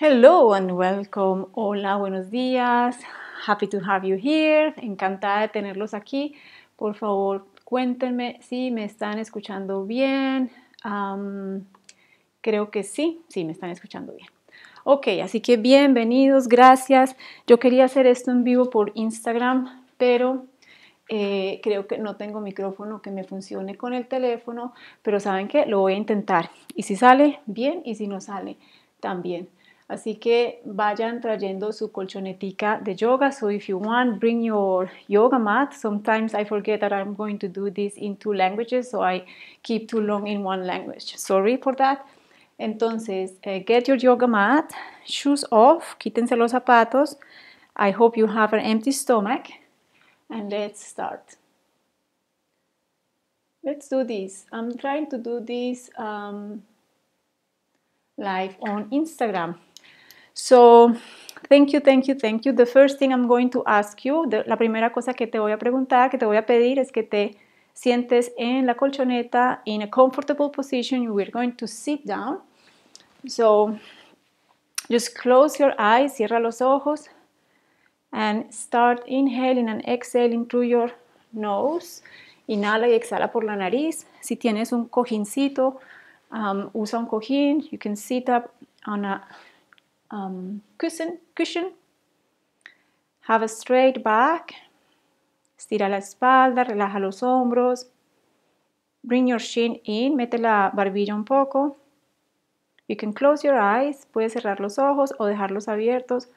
Hello and welcome. Hola, buenos días. Happy to have you here. Encantada de tenerlos aquí. Por favor, cuéntenme si me están escuchando bien. creo que sí, sí, me están escuchando bien. Ok, así que bienvenidos, gracias. Yo quería hacer esto en vivo por Instagram, pero eh, creo que no tengo micrófono que me funcione con el teléfono, pero saben que lo voy a intentar. Y si sale, bien, y si no sale, también. Así que vayan trayendo su colchonetica de yoga. So if you want, bring your yoga mat. Sometimes I forget that I'm going to do this in two languages, so I keep too long in one language. Sorry for that. Entonces, uh, get your yoga mat, shoes off, quítense los zapatos. I hope you have an empty stomach. And let's start. Let's do this. I'm trying to do this um, live on Instagram. So, thank you, thank you, thank you. The first thing I'm going to ask you, the, la primera cosa que te voy a preguntar, que te voy a pedir es que te sientes en la colchoneta in a comfortable position. We're going to sit down. So, just close your eyes, cierra los ojos and start inhaling and exhaling through your nose. Inhala y exhala por la nariz. Si tienes un cojincito, um, usa un cojín. You can sit up on a um, cushion, cushion. Have a straight back. Estira la espalda, relaja los hombros. Bring your chin in, mete la barbilla un poco. You can close your eyes, puedes cerrar los ojos o dejarlos abiertos.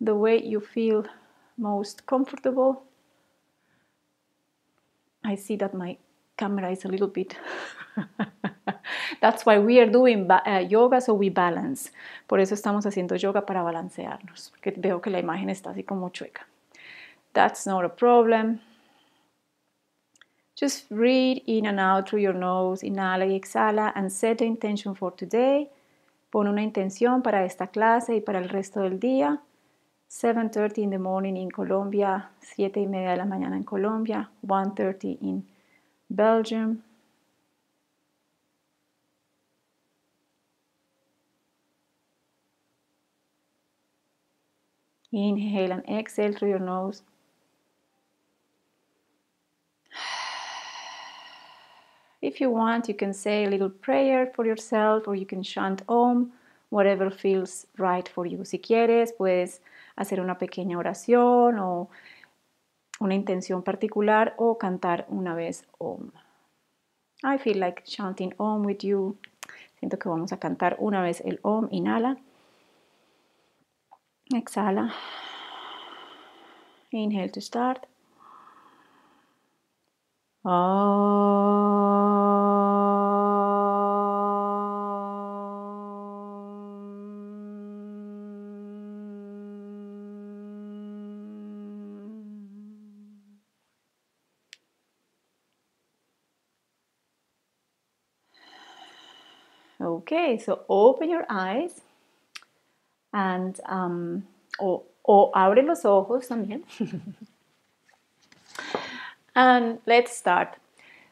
The way you feel most comfortable. I see that my camera is a little bit That's why we are doing eh, yoga so we balance. Por eso estamos haciendo yoga para balancearnos, porque veo que la imagen está así como chueca. That's not a problem. Just breathe in and out through your nose, inhala y exhala, and set the intention for today. Pon una intención para esta clase y para el resto del día. 7.30 in the morning in Colombia, 7.30 y media de la mañana en Colombia, 1.30 in Belgium, Inhale and exhale through your nose. If you want, you can say a little prayer for yourself or you can chant Om, whatever feels right for you. Si quieres, puedes hacer una pequeña oración o una intención particular o cantar una vez Om. I feel like chanting Om with you. Siento que vamos a cantar una vez el Om. Inhala. Exhala. Inhale to start. Okay, so open your eyes and, um, o, o abre los ojos también. and let's start.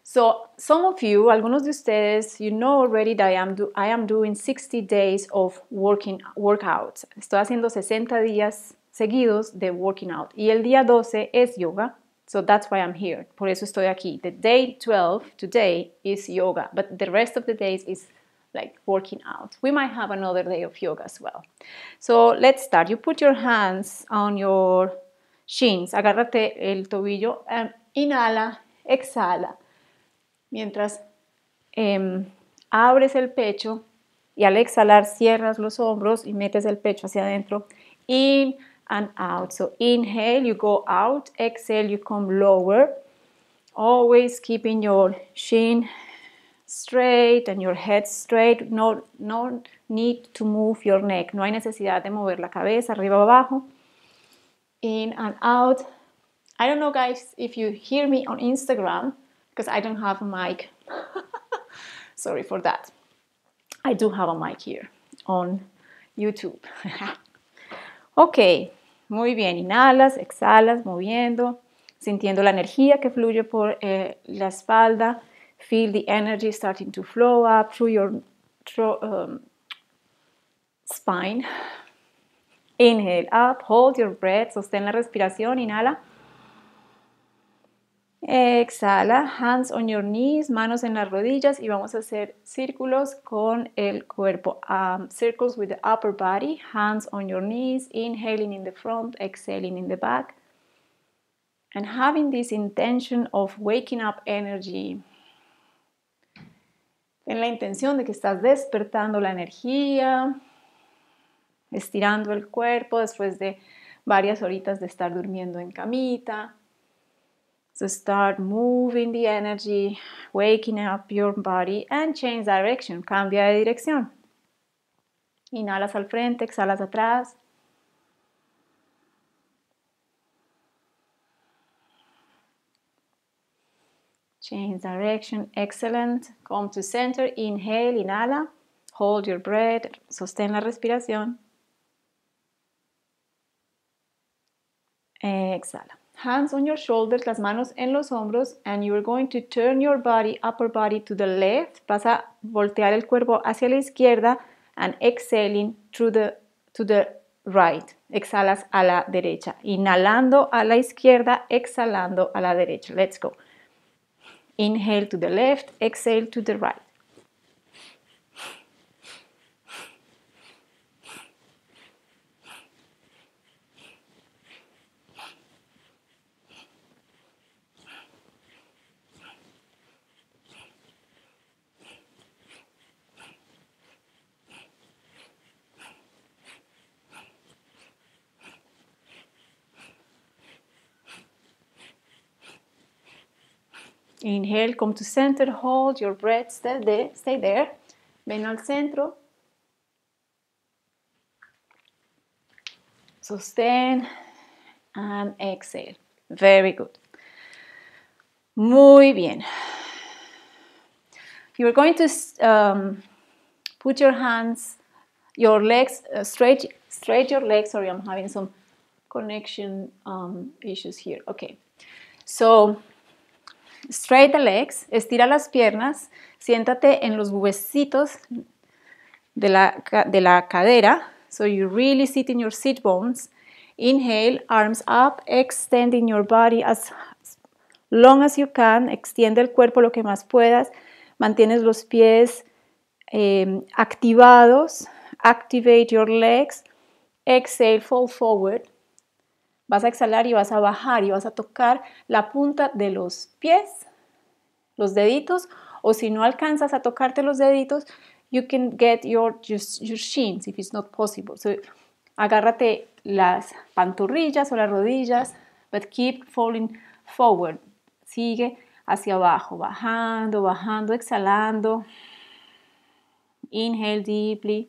So some of you, algunos de ustedes, you know already that I am, do, I am doing 60 days of working workouts. Estoy haciendo 60 días seguidos de working out. Y el día 12 es yoga. So that's why I'm here. Por eso estoy aquí. The day 12 today is yoga, but the rest of the days is like working out. We might have another day of yoga as well. So let's start. You put your hands on your shins. Agárrate el tobillo. Um, inhala, exhala. Mientras em, abres el pecho y al exhalar cierras los hombros y metes el pecho hacia adentro. In and out. So inhale, you go out. Exhale, you come lower. Always keeping your shin straight and your head straight. No, need to move your neck. No hay necesidad de mover la cabeza arriba o abajo. In and out. I don't know, guys, if you hear me on Instagram because I don't have a mic. Sorry for that. I do have a mic here on YouTube. ok, muy bien. Inhalas, exhalas, moviendo, sintiendo la energía que fluye por eh, la espalda Feel the energy starting to flow up through your um, spine. Inhale up, hold your breath, sostén la respiración, inhala. Exhala, hands on your knees, manos en las rodillas y vamos a hacer círculos con el cuerpo. Um, circles with the upper body, hands on your knees, inhaling in the front, exhaling in the back. And having this intention of waking up energy Ten la intención de que estás despertando la energía, estirando el cuerpo después de varias horitas de estar durmiendo en camita. So start moving the energy, waking up your body and change direction, cambia de dirección. Inhalas al frente, exhalas atrás. Change direction. Excellent. Come to center. Inhale, inhala. Hold your breath. Sostén la respiración. Exhala. Hands on your shoulders, las manos en los hombros, and you're going to turn your body, upper body to the left. Vas a voltear el cuerpo hacia la izquierda and exhaling through the, to the right. Exhalas a la derecha. Inhalando a la izquierda, exhalando a la derecha. Let's go. Inhale to the left, exhale to the right. Inhale, come to center, hold your breath, stay there, stay there. Ven al centro. Sustain and exhale. Very good. Muy bien. You're going to um, put your hands, your legs, uh, straight, straight your legs. Sorry, I'm having some connection um, issues here. Okay. So Straight the legs, estira las piernas, siéntate en los huesitos de la, cadera. So you really sit in your seat bones. Inhale, arms up, extending your body as long as you can. Extiende el cuerpo lo que más puedas. Mantienes los pies em, activados. Activate your legs. Exhale, fall forward. Vas a exhalar y vas a bajar y vas a tocar la punta de los pies, los deditos, o si no alcanzas a tocarte los deditos, you can get your, your, shins if it's not possible. So, agárrate las pantorrillas o las rodillas, but keep falling forward. Sigue hacia abajo, bajando, bajando, exhalando. Inhale deeply.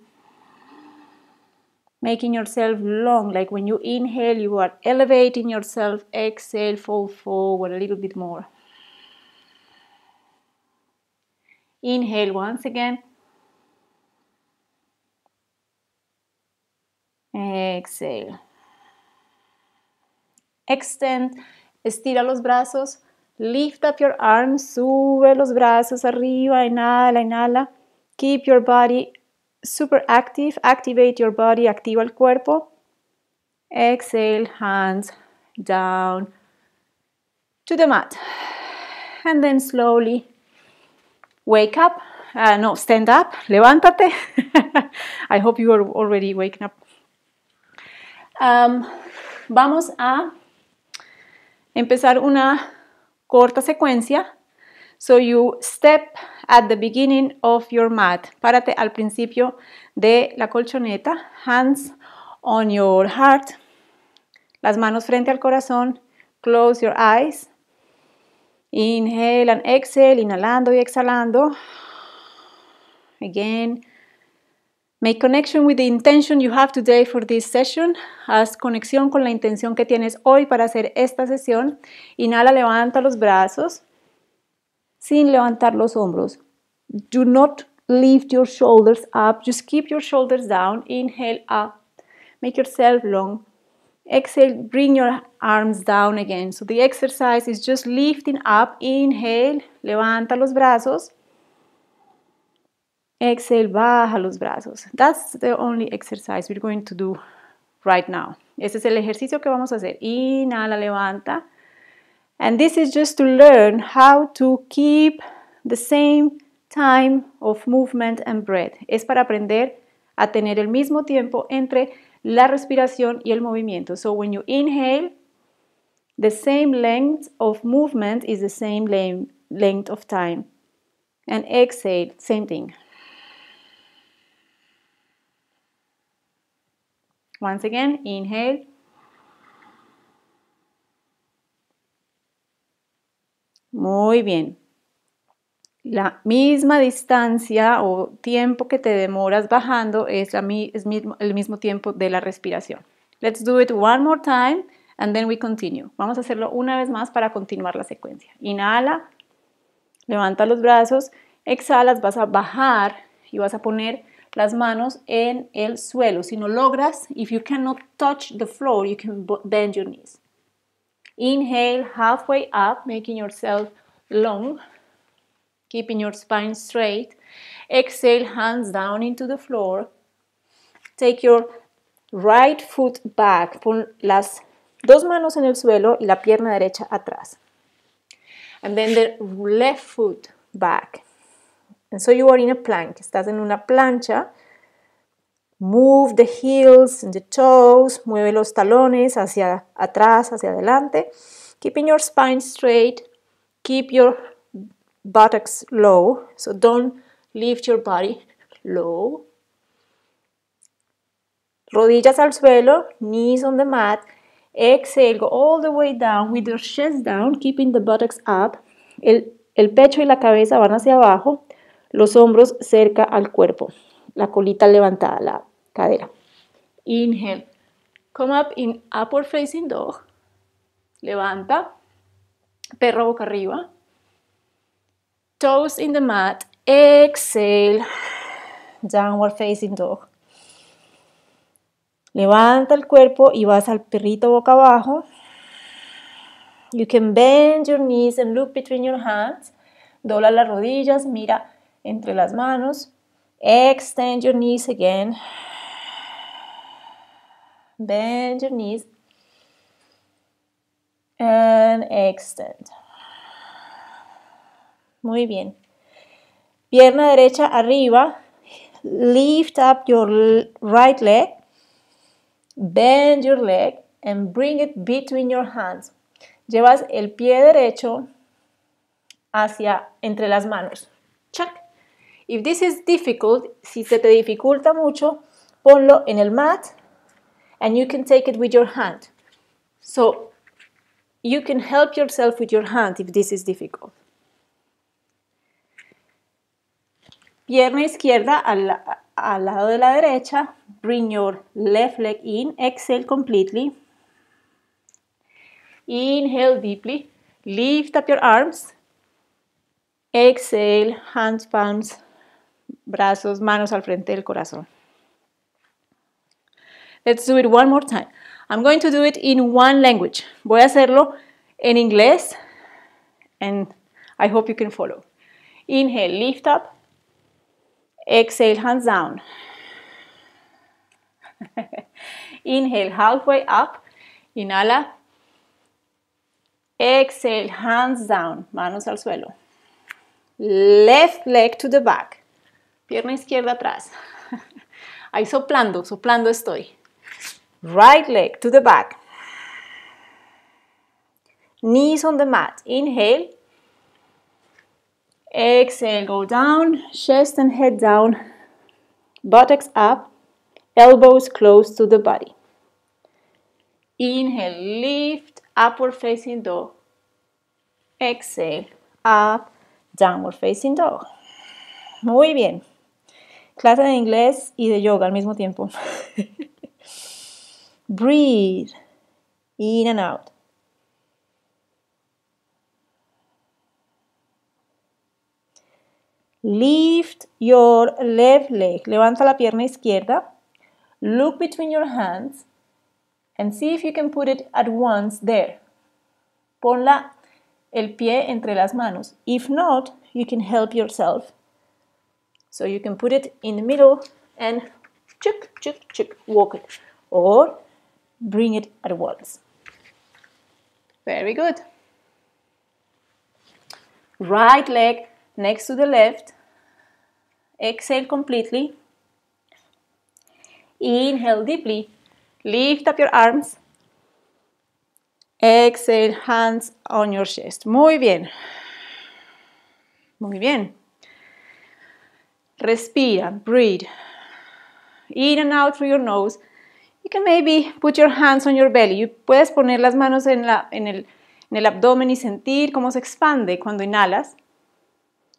making yourself long. Like when you inhale, you are elevating yourself. Exhale, fall forward a little bit more. Inhale once again. Exhale. Extend, estira los brazos, lift up your arms, sube los brazos arriba, inhala, inhala. Keep your body super active, activate your body, activa el cuerpo. Exhale, hands down to the mat. And then slowly wake up. Uh, no, stand up, levántate. I hope you are already waking up. Um, vamos a empezar una corta secuencia. So you step at the beginning of your mat. Párate al principio de la colchoneta. Hands on your heart. Las manos frente al corazón. Close your eyes. Inhale and exhale. Inhalando y exhalando. Again. Make connection with the intention you have today for this session. Haz conexión con la intención que tienes hoy para hacer esta sesión. Inhala, levanta los brazos sin levantar los hombros. Do not lift your shoulders up, just keep your shoulders down. Inhale up, make yourself long. Exhale, bring your arms down again. So the exercise is just lifting up. Inhale, levanta los brazos. Exhale, baja los brazos. That's the only exercise we're going to do right now. Ese es el ejercicio que vamos a hacer. Inhala, levanta. And this is just to learn how to keep the same time of movement and breath. Es para aprender a tener el mismo tiempo entre la respiración y el movimiento. So when you inhale, the same length of movement is the same length of time. And exhale, same thing. Once again, inhale. Muy bien. La misma distancia o tiempo que te demoras bajando es, el mismo tiempo de la respiración. Let's do it one more time and then we continue. Vamos a hacerlo una vez más para continuar la secuencia. Inhala, levanta los brazos, exhalas, vas a bajar y vas a poner las manos en el suelo. Si no logras, if you cannot touch the floor, you can bend your knees. Inhale halfway up, making yourself long, keeping your spine straight. Exhale, hands down into the floor. Take your right foot back. Pon las dos manos en el suelo y la pierna derecha atrás. And then the left foot back. And so you are in a plank. Estás en una plancha Move the heels and the toes. Mueve los talones hacia atrás, hacia adelante. Keeping your spine straight. Keep your buttocks low. So don't lift your body low. Rodillas al suelo, knees on the mat. Exhale, go all the way down with your chest down, keeping the buttocks up. El, el pecho y la cabeza van hacia abajo, los hombros cerca al cuerpo, la colita levantada, la cadera. Inhale. Come up in upward facing dog. Levanta. Perro boca arriba. Toes in the mat. Exhale. Downward facing dog. Levanta el cuerpo y vas al perrito boca abajo. You can bend your knees and look between your hands. Dobla las rodillas, mira entre las manos. Extend your knees again. Bend your knees and extend. Muy bien. Pierna derecha arriba. Lift up your right leg. Bend your leg and bring it between your hands. Llevas el pie derecho hacia entre las manos. Check. If this is difficult, si se te dificulta mucho, ponlo en el mat and you can take it with your hand. So you can help yourself with your hand if this is difficult. Pierna izquierda al, al lado de la derecha. Bring your left leg in. Exhale completely. Inhale deeply. Lift up your arms. Exhale, hands, palms, brazos, manos al frente del corazón. Let's do it one more time. I'm going to do it in one language. Voy a hacerlo en inglés. And I hope you can follow. Inhale, lift up. Exhale, hands down. Inhale, halfway up. Inhala. Exhale, hands down. Manos al suelo. Left leg to the back. Pierna izquierda atrás. Ahí soplando, soplando estoy. Right leg to the back. Knees on the mat. Inhale. Exhale, go down. Chest and head down. Buttocks up. Elbows close to the body. Inhale, lift. Upward facing dog. Exhale, up. Downward facing dog. Muy bien. Clase de inglés y de yoga al mismo tiempo. Breathe in and out. Lift your left leg. Levanta la pierna izquierda. Look between your hands and see if you can put it at once there. Ponla el pie entre las manos. If not, you can help yourself. So you can put it in the middle and chuk, chuk, chuk, walk it. Or bring it at once. Very good. Right leg next to the left. Exhale completely. Inhale deeply. Lift up your arms. Exhale, hands on your chest. Muy bien. Muy bien. Respira, breathe. In and out through your nose. You can maybe put your hands on your belly. You puedes poner las manos en, el, en el abdomen y sentir cómo se expande cuando inhalas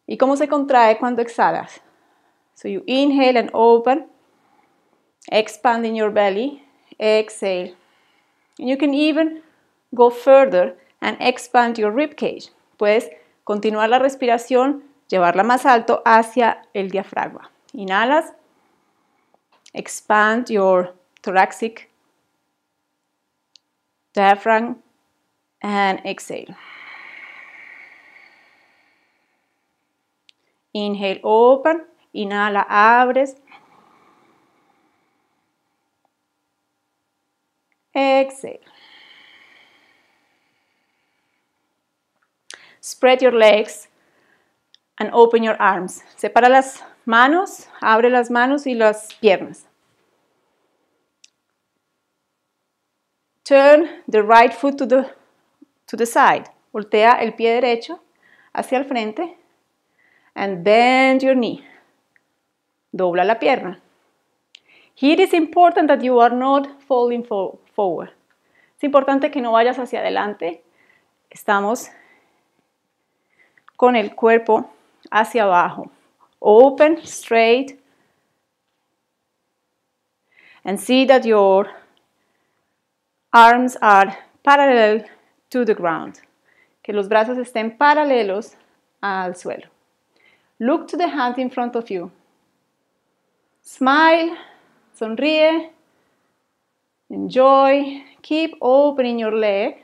y cómo se contrae cuando exhalas. So you inhale and open, expanding your belly, exhale. And you can even go further and expand your rib cage. Puedes continuar la respiración, llevarla más alto hacia el diafragma. Inhalas, expand your thoracic, diaphragm, and exhale. Inhale, open. Inhala, abres. Exhale. Spread your legs and open your arms. Separa las manos, abre las manos y las piernas. Turn the right foot to the, to the side. Voltea el pie derecho hacia el frente. And bend your knee. Dobla la pierna. Here it is important that you are not falling for, forward. Es importante que no vayas hacia adelante. Estamos con el cuerpo hacia abajo. Open, straight. And see that your arms are parallel to the ground. Que los brazos estén paralelos al suelo. Look to the hand in front of you. Smile, sonríe, enjoy, keep opening your leg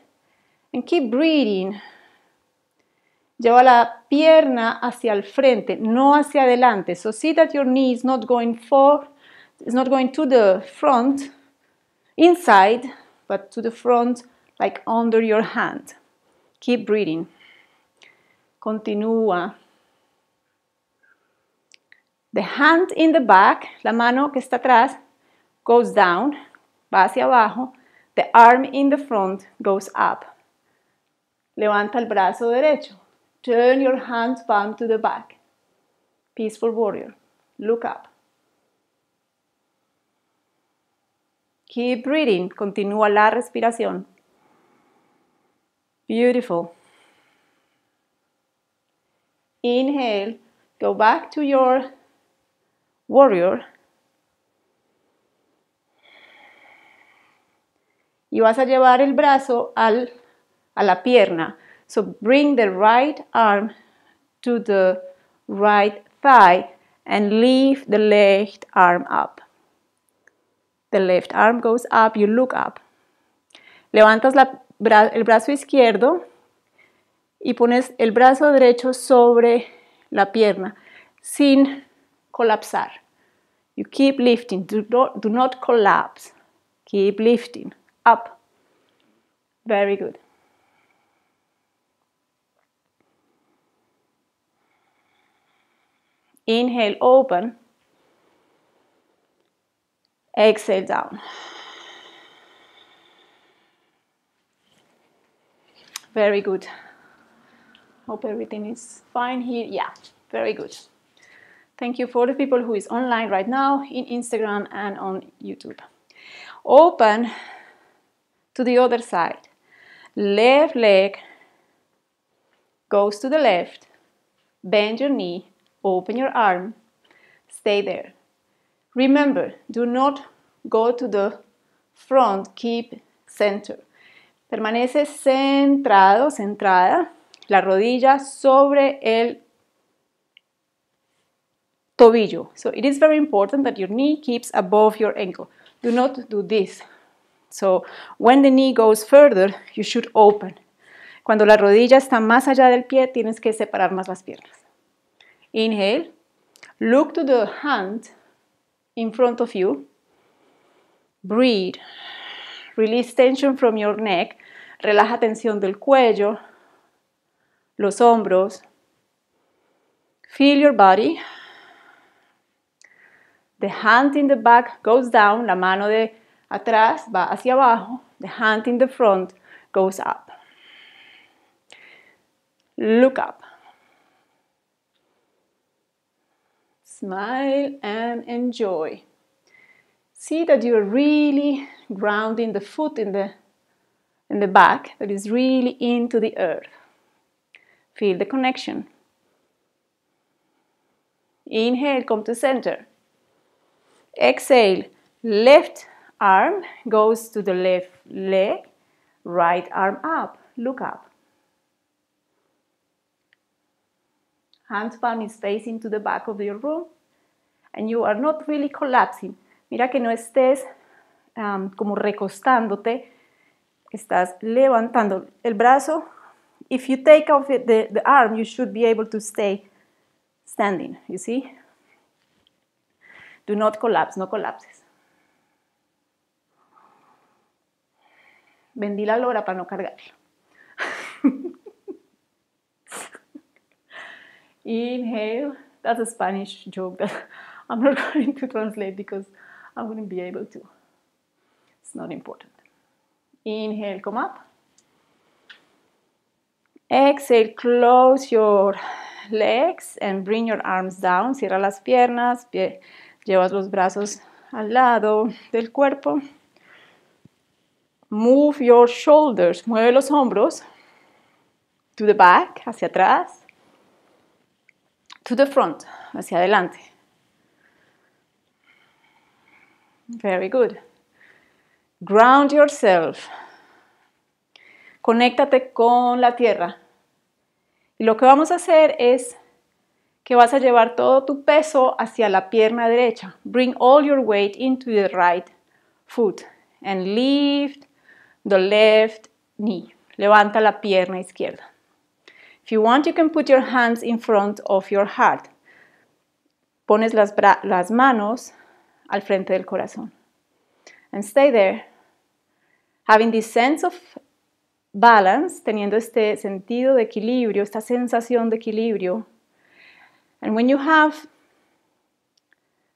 and keep breathing. Lleva la pierna hacia el frente, no hacia adelante. So see that your knee is not going for, is not going to the front, inside, but to the front, like under your hand. Keep breathing. Continúa. The hand in the back, la mano que está atrás, goes down, va hacia abajo. The arm in the front goes up. Levanta el brazo derecho. Turn your hand palm to the back. Peaceful warrior. Look up. Keep breathing, continúa la respiración. Beautiful. Inhale, go back to your warrior. Y vas a llevar el brazo al, a la pierna. So bring the right arm to the right thigh and leave the left arm up. The left arm goes up, you look up. Levantas el brazo izquierdo y pones el brazo derecho sobre la pierna sin colapsar. You keep lifting, do not collapse. Keep lifting, up. Very good. Inhale, open. Exhale down. Very good. Hope everything is fine here. Yeah, very good. Thank you for the people who is online right now in Instagram and on YouTube. Open to the other side. Left leg goes to the left. Bend your knee, open your arm. Stay there. Remember, do not go to the front, keep center. Permanece centrado, centrada, la rodilla sobre el tobillo. So it is very important that your knee keeps above your ankle. Do not do this. So when the knee goes further, you should open. Cuando la rodilla está más allá del pie, tienes que separar más las piernas. Inhale, look to the hand in front of you. Breathe. Release tension from your neck. Relaja tensión del cuello, los hombros. Feel your body. The hand in the back goes down. La mano de atrás va hacia abajo. The hand in the front goes up. Look up. Smile and enjoy. See that you're really grounding the foot in the, in the back, that is really into the earth. Feel the connection. Inhale, come to center. Exhale, left arm goes to the left leg, right arm up, look up. Handspan palm is facing to the back of your room and you are not really collapsing. Mira que no estés um, como recostándote, estás levantando el brazo. If you take off the, arm, you should be able to stay standing, you see? Do not collapse, no colapses. Vendí la lora para no cargarlo. inhale. That's a Spanish joke that I'm not going to translate because I wouldn't be able to. It's not important. Inhale, come up. Exhale, close your legs and bring your arms down. Cierra las piernas, pie, llevas los brazos al lado del cuerpo. Move your shoulders, mueve los hombros to the back, hacia atrás. To the front, hacia adelante. Very good. Ground yourself. Conéctate con la tierra. Y lo que vamos a hacer es que vas a llevar todo tu peso hacia la pierna derecha. Bring all your weight into the right foot and lift the left knee. Levanta la pierna izquierda. If you want, you can put your hands in front of your heart. Pones las, las manos al frente del corazón. And stay there. Having this sense of balance, teniendo este sentido de equilibrio, esta sensación de equilibrio. And when you have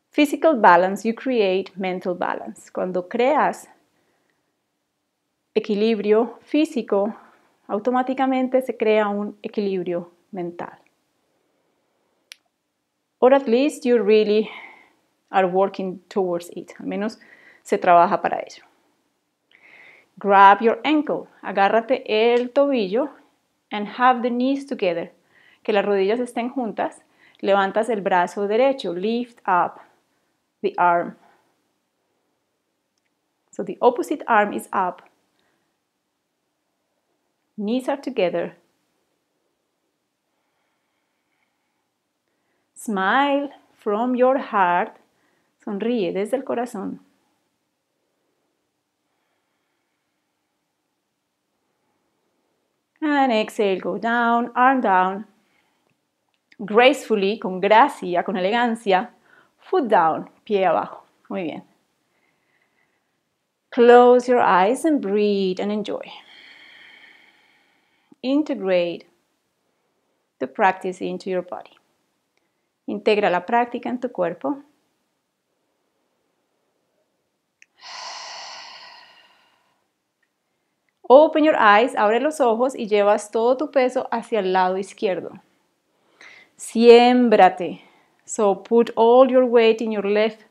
physical balance, you create mental balance. Cuando creas equilibrio físico, automáticamente se crea un equilibrio mental. Or at least you really are working towards it. Al menos se trabaja para ello. Grab your ankle. Agárrate el tobillo and have the knees together. Que las rodillas estén juntas. Levantas el brazo derecho. Lift up the arm. So the opposite arm is up Knees are together. Smile from your heart. Sonríe desde el corazón. And exhale, go down, arm down. Gracefully, con gracia, con elegancia. Foot down, pie abajo. Muy bien. Close your eyes and breathe and enjoy integrate the practice into your body. Integra la práctica en tu cuerpo. Open your eyes, abre los ojos y llevas todo tu peso hacia el lado izquierdo. Siémbrate. So put all your weight in your left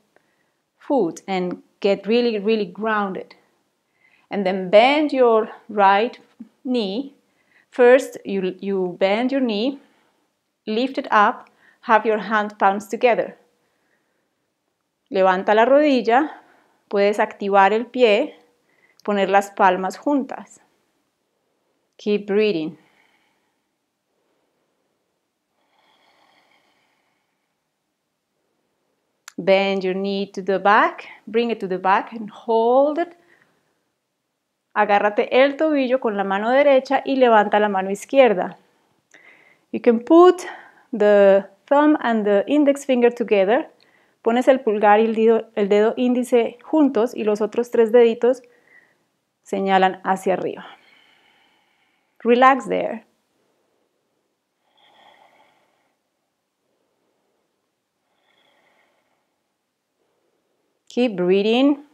foot and get really, really grounded. And then bend your right knee First, you, you bend your knee, lift it up, have your hand palms together. Levanta la rodilla, puedes activar el pie, poner las palmas juntas. Keep breathing. Bend your knee to the back, bring it to the back and hold it agárrate el tobillo con la mano derecha y levanta la mano izquierda. You can put the thumb and the index finger together. Pones el pulgar y el dedo, índice juntos y los otros tres deditos señalan hacia arriba. Relax there. Keep breathing.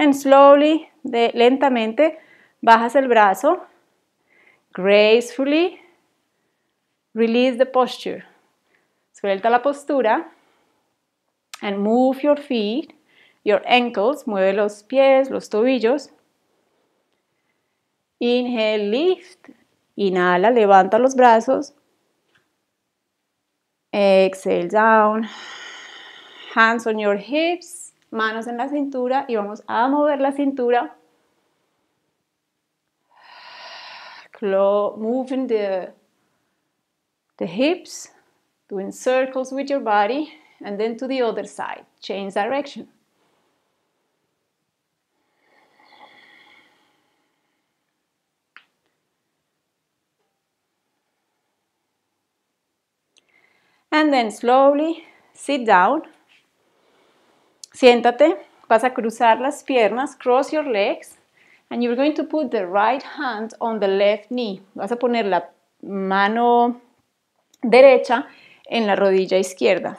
And slowly, lentamente, bajas el brazo. Gracefully, release the posture. Suelta la postura. And move your feet, your ankles. Mueve los pies, los tobillos. Inhale, lift. Inhala, levanta los brazos. Exhale, down. Hands on your hips. manos en la cintura y vamos a mover la cintura. Claw, moving the, the hips, doing circles with your body, and then to the other side, change direction. And then slowly sit down Siéntate, vas a cruzar las piernas, cross your legs, and you're going to put the right hand on the left knee. Vas a poner la mano derecha en la rodilla izquierda.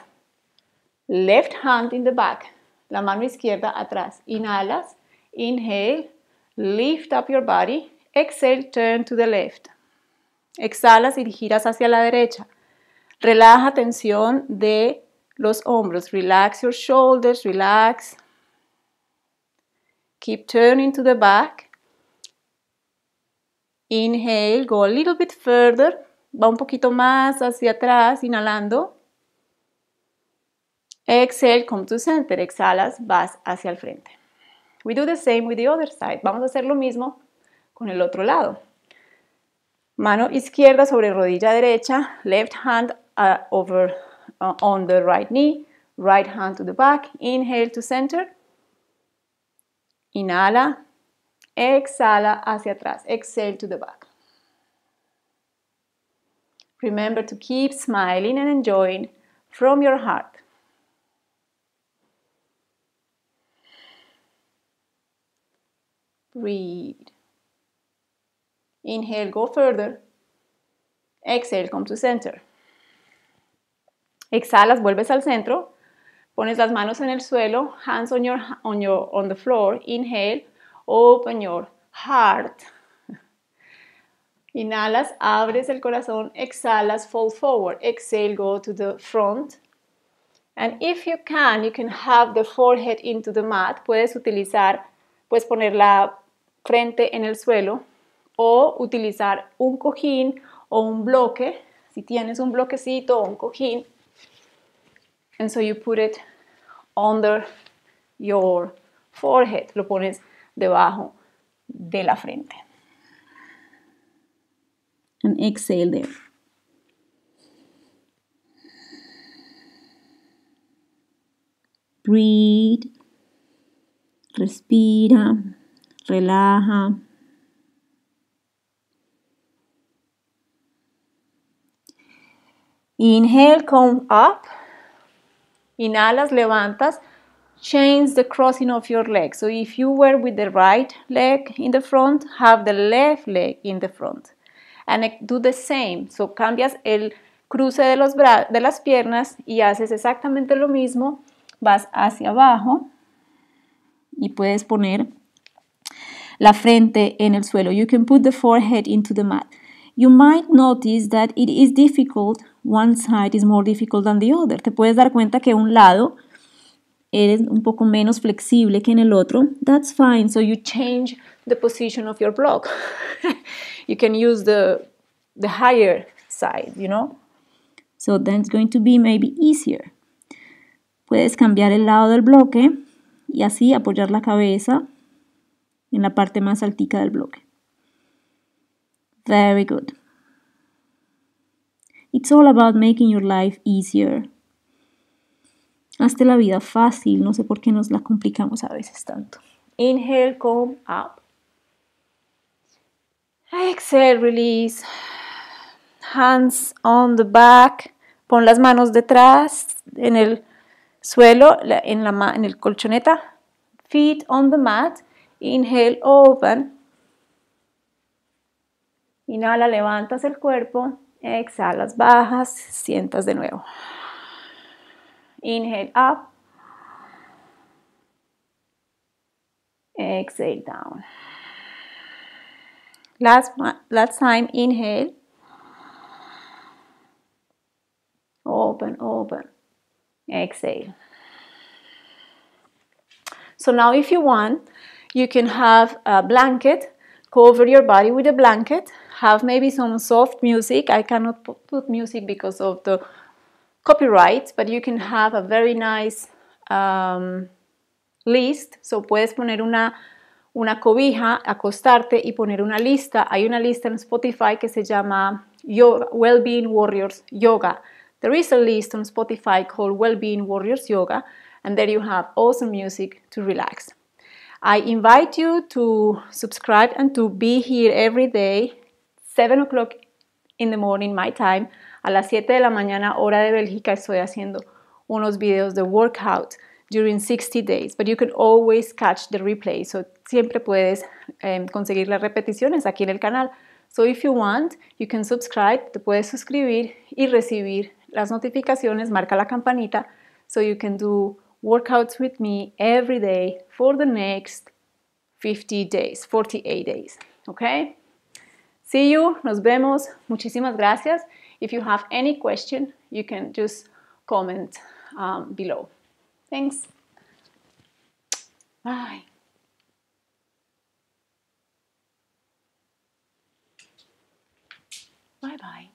Left hand in the back, la mano izquierda atrás. Inhalas, inhale, lift up your body, exhale, turn to the left. Exhalas y giras hacia la derecha. Relaja tensión de los hombros. Relax your shoulders, relax. Keep turning to the back. Inhale, go a little bit further. Va un poquito más hacia atrás, inhalando. Exhale, come to center. Exhalas, vas hacia el frente. We do the same with the other side. Vamos a hacer lo mismo con el otro lado. Mano izquierda sobre rodilla derecha, left hand uh, over uh, on the right knee, right hand to the back, inhale to center, inhala, exhala hacia atrás, exhale to the back. Remember to keep smiling and enjoying from your heart. Breathe. Inhale, go further. Exhale, come to center. Exhalas, vuelves al centro, pones las manos en el suelo, hands on your on the floor, inhale, open your heart. Inhalas, abres el corazón, exhalas, fall forward, exhale, go to the front. And if you can, you can have the forehead into the mat. Puedes utilizar, puedes poner la frente en el suelo o utilizar un cojín o un bloque. Si tienes un bloquecito o un cojín, and so you put it under your forehead, lo pones debajo de la frente. And exhale there. Breathe. Respira. Relaja. Inhale, come up. Inhalas, levantas. Change the crossing of your legs. So if you were with the right leg in the front, have the left leg in the front. And do the same. So cambias el cruce de, de las piernas y haces exactamente lo mismo. Vas hacia abajo y puedes poner la frente en el suelo. You can put the forehead into the mat. You might notice that it is difficult one side is more difficult than the other. Te puedes dar cuenta que un lado eres un poco menos flexible que en el otro. That's fine. So you change the position of your block. you can use the, the higher side, you know? So then it's going to be maybe easier. Puedes cambiar el lado del bloque y así apoyar la cabeza en la parte más altica del bloque. Very good. It's all about making your life easier. Hazte la vida fácil, no sé por qué nos la complicamos a veces tanto. Inhale, come up. Exhale, release. Hands on the back. Pon las manos detrás en el suelo, en la el colchoneta. Feet on the mat. Inhale, open. Inhala, levantas el cuerpo. Exhalas, bajas, sientas de nuevo. Inhale up. Exhale down. Last, last time, inhale. Open, open. Exhale. So now if you want, you can have a blanket, cover your body with a blanket have maybe some soft music. I cannot put music because of the copyright, but you can have a very nice um, list. So puedes poner una, una cobija, acostarte y poner una lista. Hay una lista en Spotify que se llama Yoga, Wellbeing Warriors Yoga. There is a list on Spotify called Wellbeing Warriors Yoga, and there you have awesome music to relax. I invite you to subscribe and to be here every day 7 o'clock in the morning, my time, a las 7 de la mañana, hora de Bélgica, estoy haciendo unos videos de workout during 60 days, but you can always catch the replay. So siempre puedes em, conseguir las repeticiones aquí en el canal. So if you want, you can subscribe, te puedes suscribir y recibir las notificaciones, marca la campanita, so you can do workouts with me every day for the next 50 days, 48 days, okay? See you, nos vemos, muchísimas gracias. If you have any question, you can just comment um, below. Thanks. Bye. Bye bye.